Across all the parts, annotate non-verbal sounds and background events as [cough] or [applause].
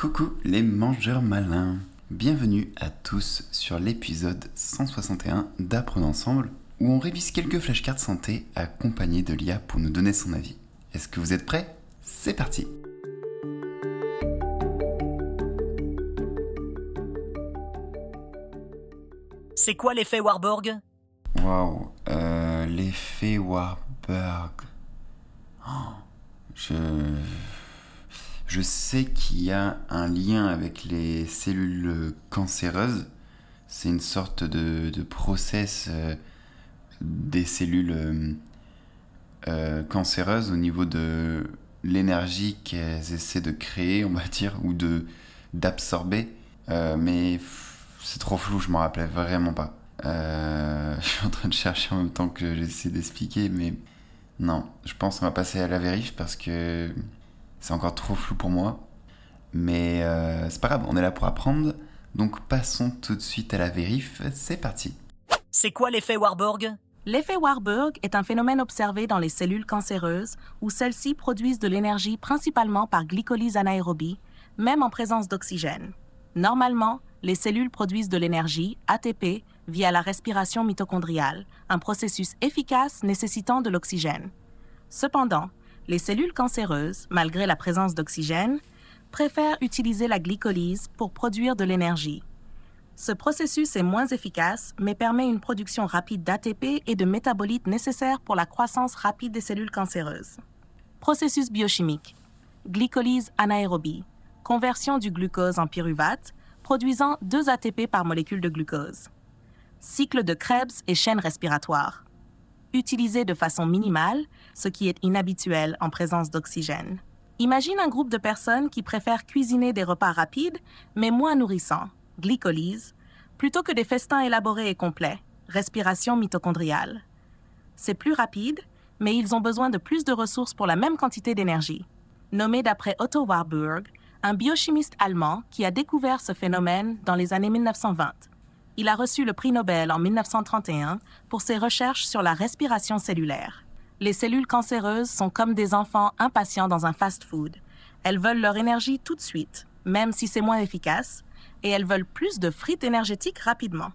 Coucou les mangeurs malins Bienvenue à tous sur l'épisode 161 d'Apprendre ensemble où on révise quelques flashcards santé accompagnés de l'IA pour nous donner son avis. Est-ce que vous êtes prêts C'est parti C'est quoi l'effet Warburg Waouh, euh, l'effet Warburg. Oh, je je sais qu'il y a un lien avec les cellules cancéreuses. C'est une sorte de, de process euh, des cellules euh, euh, cancéreuses au niveau de l'énergie qu'elles essaient de créer, on va dire, ou de d'absorber. mais c'est trop flou, je m'en rappelais vraiment pas. [laughs] je suis en train de chercher en même temps que j'essaie d'expliquer, mais non, je pense qu'on va passer à la vérif parce que c'est encore trop flou pour moi. Mais euh, c'est pas grave, on est là pour apprendre. Donc passons tout de suite à la vérif, c'est parti. C'est quoi l'effet Warburg L'effet Warburg est un phénomène observé dans les cellules cancéreuses où celles-ci produisent de l'énergie principalement par glycolyse anaérobie, même en présence d'oxygène. Normalement, les cellules produisent de l'énergie, ATP, via la respiration mitochondriale, un processus efficace nécessitant de l'oxygène. Cependant, les cellules cancéreuses, malgré la présence d'oxygène, préfèrent utiliser la glycolyse pour produire de l'énergie. Ce processus est moins efficace, mais permet une production rapide d'ATP et de métabolites nécessaires pour la croissance rapide des cellules cancéreuses. Processus biochimique. Glycolyse anaérobie. Conversion du glucose en pyruvate, produisant 2 ATP par molécule de glucose. Cycle de Krebs et chaîne respiratoire utilisé de façon minimale, ce qui est inhabituel en présence d'oxygène. Imagine un groupe de personnes qui préfèrent cuisiner des repas rapides, mais moins nourrissants, glycolyse, plutôt que des festins élaborés et complets, respiration mitochondriale. C'est plus rapide, mais ils ont besoin de plus de ressources pour la même quantité d'énergie. Nommé d'après Otto Warburg, un biochimiste allemand qui a découvert ce phénomène dans les années 1920. Il a reçu le prix Nobel en 1931 pour ses recherches sur la respiration cellulaire. Les cellules cancéreuses sont comme des enfants impatients dans un fast-food. Elles veulent leur énergie tout de suite, même si c'est moins efficace, et elles veulent plus de frites énergétiques rapidement.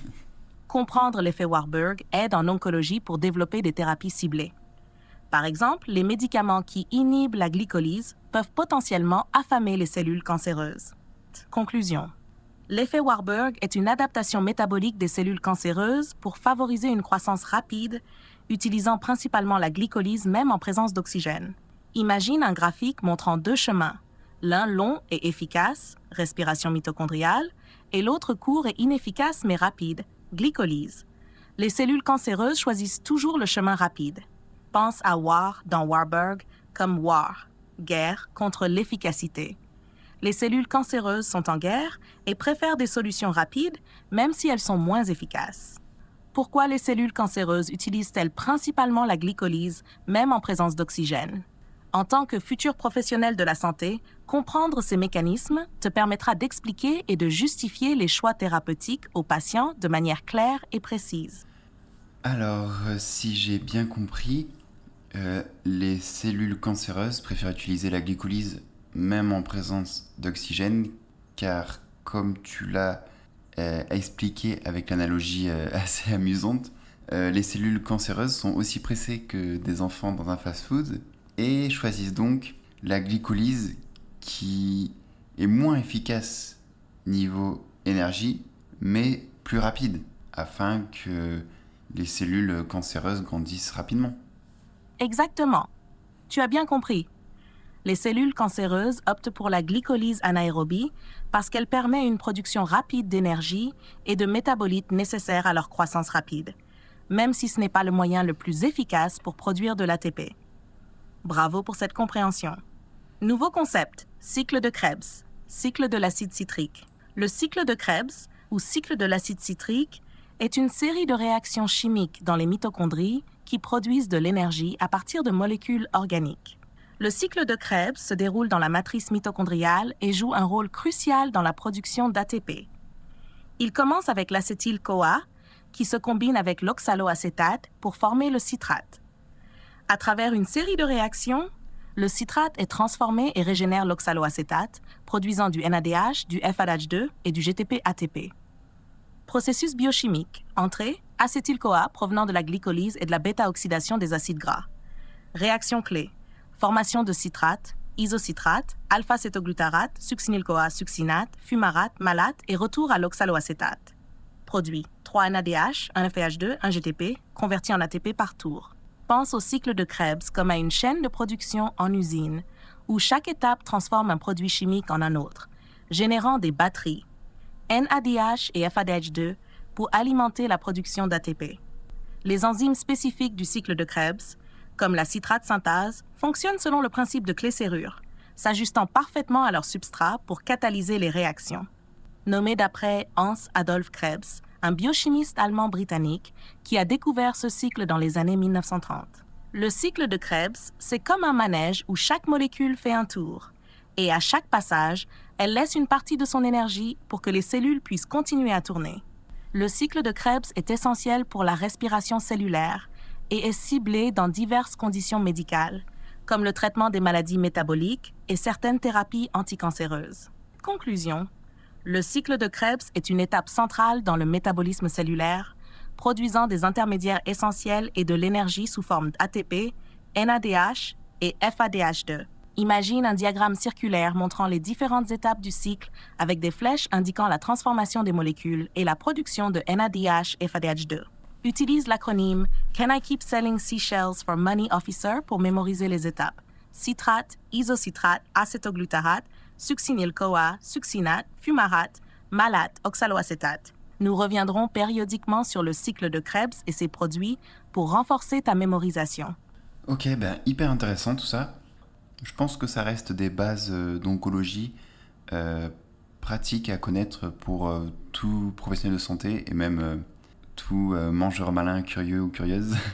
[laughs] Comprendre l'effet Warburg aide en oncologie pour développer des thérapies ciblées. Par exemple, les médicaments qui inhibent la glycolyse peuvent potentiellement affamer les cellules cancéreuses. Conclusion. L'effet Warburg est une adaptation métabolique des cellules cancéreuses pour favoriser une croissance rapide, utilisant principalement la glycolyse même en présence d'oxygène. Imagine un graphique montrant deux chemins, l'un long et efficace, respiration mitochondriale, et l'autre court et inefficace mais rapide, glycolyse. Les cellules cancéreuses choisissent toujours le chemin rapide. Pense à War dans Warburg comme War, guerre contre l'efficacité les cellules cancéreuses sont en guerre et préfèrent des solutions rapides, même si elles sont moins efficaces. Pourquoi les cellules cancéreuses utilisent-elles principalement la glycolyse, même en présence d'oxygène En tant que futur professionnel de la santé, comprendre ces mécanismes te permettra d'expliquer et de justifier les choix thérapeutiques aux patients de manière claire et précise. Alors, euh, si j'ai bien compris, euh, les cellules cancéreuses préfèrent utiliser la glycolyse même en présence d'oxygène, car comme tu l'as euh, expliqué avec l'analogie euh, [laughs] assez amusante, euh, les cellules cancéreuses sont aussi pressées que des enfants dans un fast-food et choisissent donc la glycolyse qui est moins efficace niveau énergie, mais plus rapide, afin que les cellules cancéreuses grandissent rapidement. Exactement. Tu as bien compris les cellules cancéreuses optent pour la glycolyse anaérobie parce qu'elle permet une production rapide d'énergie et de métabolites nécessaires à leur croissance rapide, même si ce n'est pas le moyen le plus efficace pour produire de l'ATP. Bravo pour cette compréhension. Nouveau concept, cycle de Krebs, cycle de l'acide citrique. Le cycle de Krebs, ou cycle de l'acide citrique, est une série de réactions chimiques dans les mitochondries qui produisent de l'énergie à partir de molécules organiques. Le cycle de Krebs se déroule dans la matrice mitochondriale et joue un rôle crucial dans la production d'ATP. Il commence avec l'acétyl-CoA, qui se combine avec l'oxaloacétate pour former le citrate. À travers une série de réactions, le citrate est transformé et régénère l'oxaloacétate, produisant du NADH, du FADH2 et du GTP-ATP. Processus biochimique. Entrée, acétyl-CoA provenant de la glycolyse et de la bêta-oxydation des acides gras. Réaction clé formation de citrate, isocitrate, alpha-cétoglutarate, succinyl-CoA succinate, fumarate, malate et retour à l'oxaloacétate. Produit 3 NADH, 1 fadh 2 1 GTP, converti en ATP par tour. Pense au cycle de Krebs comme à une chaîne de production en usine, où chaque étape transforme un produit chimique en un autre, générant des batteries, NADH et FADH2, pour alimenter la production d'ATP. Les enzymes spécifiques du cycle de Krebs comme la citrate synthase, fonctionnent selon le principe de clé-serrure, s'ajustant parfaitement à leur substrat pour catalyser les réactions. Nommé d'après Hans Adolf Krebs, un biochimiste allemand-britannique qui a découvert ce cycle dans les années 1930. Le cycle de Krebs, c'est comme un manège où chaque molécule fait un tour. Et à chaque passage, elle laisse une partie de son énergie pour que les cellules puissent continuer à tourner. Le cycle de Krebs est essentiel pour la respiration cellulaire et est ciblée dans diverses conditions médicales, comme le traitement des maladies métaboliques et certaines thérapies anticancéreuses. Conclusion. Le cycle de Krebs est une étape centrale dans le métabolisme cellulaire, produisant des intermédiaires essentiels et de l'énergie sous forme d'ATP, NADH et FADH2. Imagine un diagramme circulaire montrant les différentes étapes du cycle avec des flèches indiquant la transformation des molécules et la production de NADH et FADH2 utilise l'acronyme Can I Keep Selling Seashells for Money Officer pour mémoriser les étapes. Citrate, isocitrate, acétoglutarate, succinylcoa, succinate, fumarate, malate, oxaloacétate. Nous reviendrons périodiquement sur le cycle de Krebs et ses produits pour renforcer ta mémorisation. Ok, ben hyper intéressant tout ça. Je pense que ça reste des bases euh, d'oncologie euh, pratiques à connaître pour euh, tout professionnel de santé et même tout euh, mangeur malin, curieux ou curieuse. [laughs]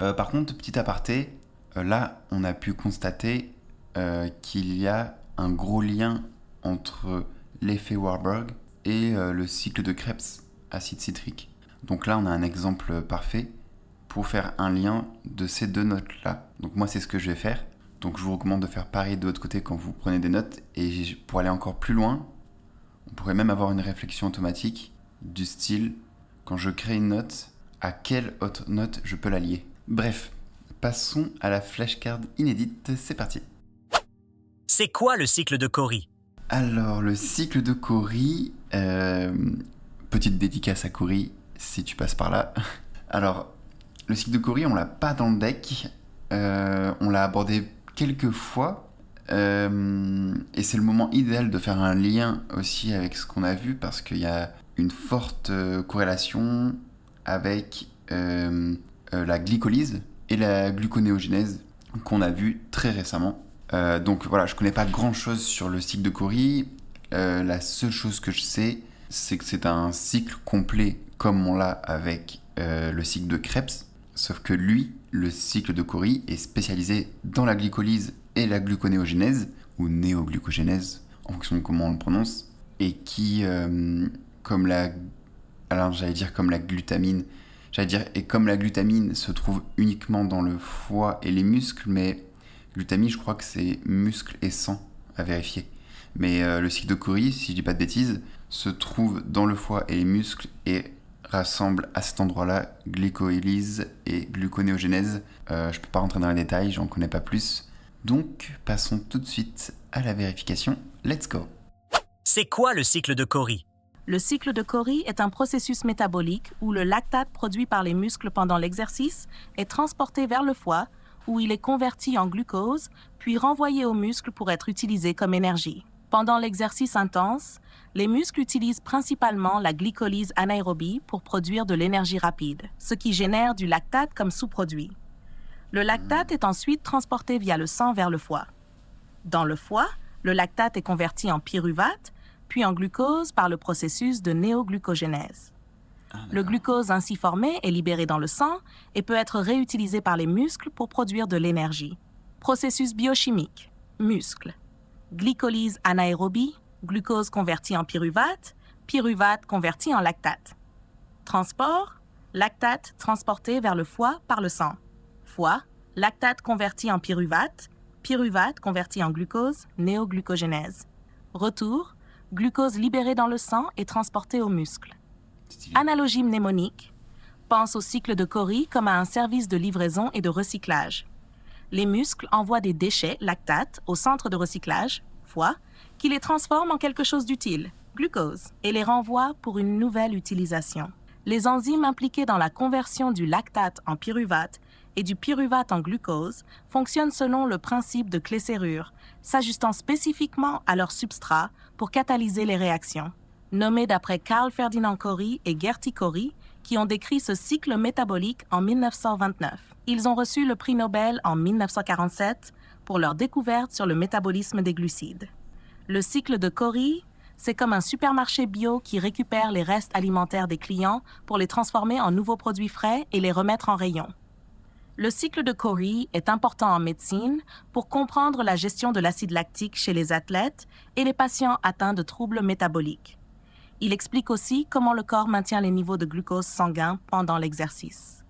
Euh, par contre, petit aparté, euh, là, on a pu constater qu'il y a un gros lien entre l'effet Warburg et le cycle de Krebs, acide citrique. Donc là, on a un exemple parfait pour faire un lien de ces deux notes-là. Donc moi, c'est ce que je vais faire. Donc je vous recommande de faire pareil de l'autre côté quand vous prenez des notes. Et pour aller encore plus loin, on pourrait même avoir une réflexion automatique du style quand je crée une note, à quelle autre note je peux la lier. Bref, passons à la flashcard inédite, c'est parti. C'est quoi le cycle de Cory Alors, le cycle de Cory, euh, petite dédicace à Cory si tu passes par là. [laughs] Alors, le cycle de Cory, on l'a pas dans le deck, euh, on l'a abordé quelques fois. Euh, et c'est le moment idéal de faire un lien aussi avec ce qu'on a vu parce qu'il y a une forte euh, corrélation avec euh, euh, la glycolyse et la gluconéogenèse qu'on a vu très récemment. donc voilà, je connais pas grand chose sur le cycle de Cori. la seule chose que je sais, c'est que c'est un cycle complet comme on l'a avec le cycle de Krebs, sauf que lui, le cycle de Cori est spécialisé dans la glycolyse et la gluconéogenèse, ou néoglucogénèse, en fonction de comment on le prononce, et qui, comme la. Alors j'allais dire comme la glutamine. J'allais dire, et comme la glutamine se trouve uniquement dans le foie et les muscles, mais glutamine, je crois que c'est muscles et sang à vérifier. Mais euh, le cycle de Cori, si je dis pas de bêtises, se trouve dans le foie et les muscles et rassemble à cet endroit-là glycolyse et gluconéogenèse Euh, je peux pas rentrer dans les détails, j'en connais pas plus. Donc, passons tout de suite à la vérification. Let's go. C'est quoi le cycle de Cori le cycle de Cori est un processus métabolique où le lactate produit par les muscles pendant l'exercice est transporté vers le foie, où il est converti en glucose, puis renvoyé aux muscles pour être utilisé comme énergie. Pendant l'exercice intense, les muscles utilisent principalement la glycolyse anaérobie pour produire de l'énergie rapide, ce qui génère du lactate comme sous-produit. Le lactate est ensuite transporté via le sang vers le foie. Dans le foie, le lactate est converti en pyruvate, puis en glucose par le processus de néoglucogénèse. Ah, le glucose ainsi formé est libéré dans le sang et peut être réutilisé par les muscles pour produire de l'énergie. Processus biochimique, muscles. Glycolyse anaérobie, glucose converti en pyruvate, pyruvate converti en lactate. Transport, lactate transporté vers le foie par le sang. Foie, lactate converti en pyruvate, pyruvate converti en glucose, néoglucogénèse. Retour, glucose libérée dans le sang et transportée aux muscles. Analogie mnémonique, pense au cycle de Cori comme à un service de livraison et de recyclage. Les muscles envoient des déchets, lactates, au centre de recyclage, foie, qui les transforme en quelque chose d'utile, glucose, et les renvoie pour une nouvelle utilisation. Les enzymes impliquées dans la conversion du lactate en pyruvate et du pyruvate en glucose fonctionnent selon le principe de clé-serrure, s'ajustant spécifiquement à leur substrat pour catalyser les réactions, nommés d'après Carl Ferdinand Cori et Gerty Cori, qui ont décrit ce cycle métabolique en 1929. Ils ont reçu le prix Nobel en 1947 pour leur découverte sur le métabolisme des glucides. Le cycle de Cori, c'est comme un supermarché bio qui récupère les restes alimentaires des clients pour les transformer en nouveaux produits frais et les remettre en rayon. Le cycle de Cori est important en médecine pour comprendre la gestion de l'acide lactique chez les athlètes et les patients atteints de troubles métaboliques. Il explique aussi comment le corps maintient les niveaux de glucose sanguin pendant l'exercice.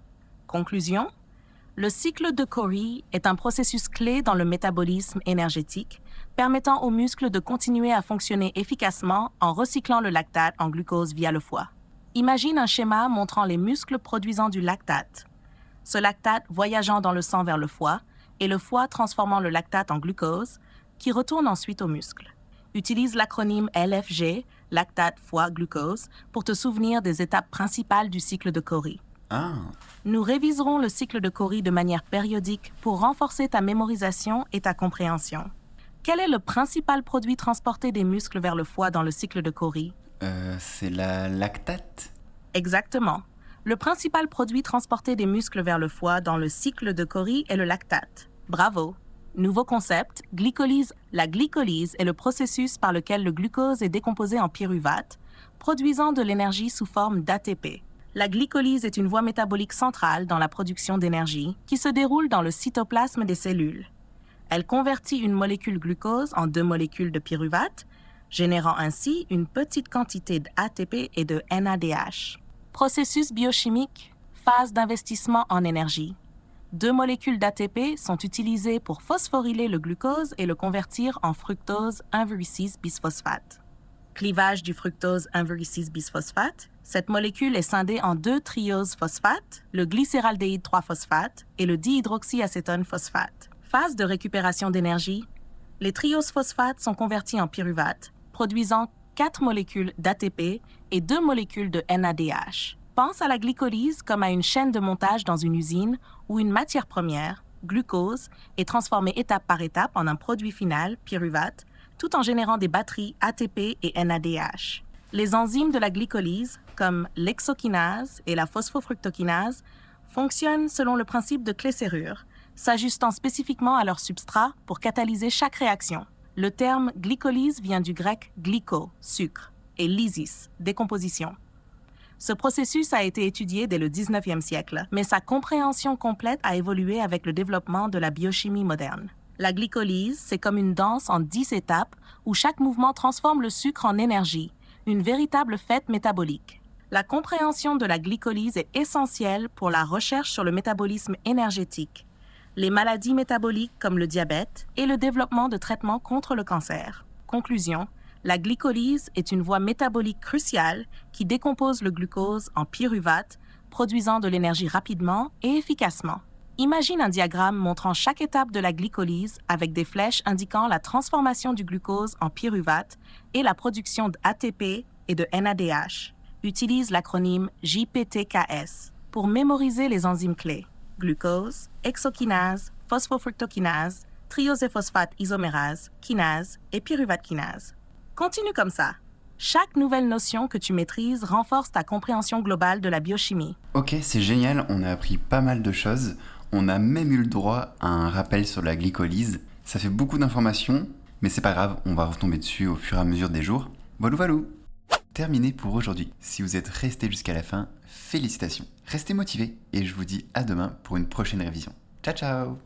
Conclusion Le cycle de Cori est un processus clé dans le métabolisme énergétique, permettant aux muscles de continuer à fonctionner efficacement en recyclant le lactate en glucose via le foie. Imagine un schéma montrant les muscles produisant du lactate ce lactate voyageant dans le sang vers le foie et le foie transformant le lactate en glucose, qui retourne ensuite aux muscles. Utilise l'acronyme LFG, lactate, foie, glucose, pour te souvenir des étapes principales du cycle de Cori. Ah. Nous réviserons le cycle de Cori de manière périodique pour renforcer ta mémorisation et ta compréhension. Quel est le principal produit transporté des muscles vers le foie dans le cycle de Cori euh, C'est la lactate Exactement. Le principal produit transporté des muscles vers le foie dans le cycle de Cori est le lactate. Bravo Nouveau concept, glycolyse. La glycolyse est le processus par lequel le glucose est décomposé en pyruvate, produisant de l'énergie sous forme d'ATP. La glycolyse est une voie métabolique centrale dans la production d'énergie qui se déroule dans le cytoplasme des cellules. Elle convertit une molécule glucose en deux molécules de pyruvate, générant ainsi une petite quantité d'ATP et de NADH. Processus biochimique, phase d'investissement en énergie. Deux molécules d'ATP sont utilisées pour phosphoryler le glucose et le convertir en fructose 1,6 bisphosphate. Clivage du fructose 1,6 bisphosphate. Cette molécule est scindée en deux trioses phosphates, le glycéraldéhyde 3-phosphate et le dihydroxyacétone phosphate. Phase de récupération d'énergie. Les trioses phosphates sont convertis en pyruvate, produisant quatre molécules d'ATP et deux molécules de NADH. Pense à la glycolyse comme à une chaîne de montage dans une usine où une matière première, glucose, est transformée étape par étape en un produit final, pyruvate, tout en générant des batteries ATP et NADH. Les enzymes de la glycolyse, comme l'exokinase et la phosphofructokinase, fonctionnent selon le principe de clé-serrure, s'ajustant spécifiquement à leur substrat pour catalyser chaque réaction. Le terme glycolyse vient du grec glyco, sucre, et lysis, décomposition. Ce processus a été étudié dès le 19e siècle, mais sa compréhension complète a évolué avec le développement de la biochimie moderne. La glycolyse, c'est comme une danse en 10 étapes où chaque mouvement transforme le sucre en énergie, une véritable fête métabolique. La compréhension de la glycolyse est essentielle pour la recherche sur le métabolisme énergétique, les maladies métaboliques comme le diabète et le développement de traitements contre le cancer. Conclusion, la glycolyse est une voie métabolique cruciale qui décompose le glucose en pyruvate, produisant de l'énergie rapidement et efficacement. Imagine un diagramme montrant chaque étape de la glycolyse avec des flèches indiquant la transformation du glucose en pyruvate et la production d'ATP et de NADH. Utilise l'acronyme JPTKS pour mémoriser les enzymes clés glucose, exokinase, phosphofructokinase, triosephosphate isomérase, kinase et pyruvate kinase. Continue comme ça. Chaque nouvelle notion que tu maîtrises renforce ta compréhension globale de la biochimie. Ok, c'est génial, on a appris pas mal de choses. On a même eu le droit à un rappel sur la glycolyse. Ça fait beaucoup d'informations, mais c'est pas grave, on va retomber dessus au fur et à mesure des jours. Valou valou Terminé pour aujourd'hui. Si vous êtes resté jusqu'à la fin, félicitations. Restez motivés et je vous dis à demain pour une prochaine révision. Ciao ciao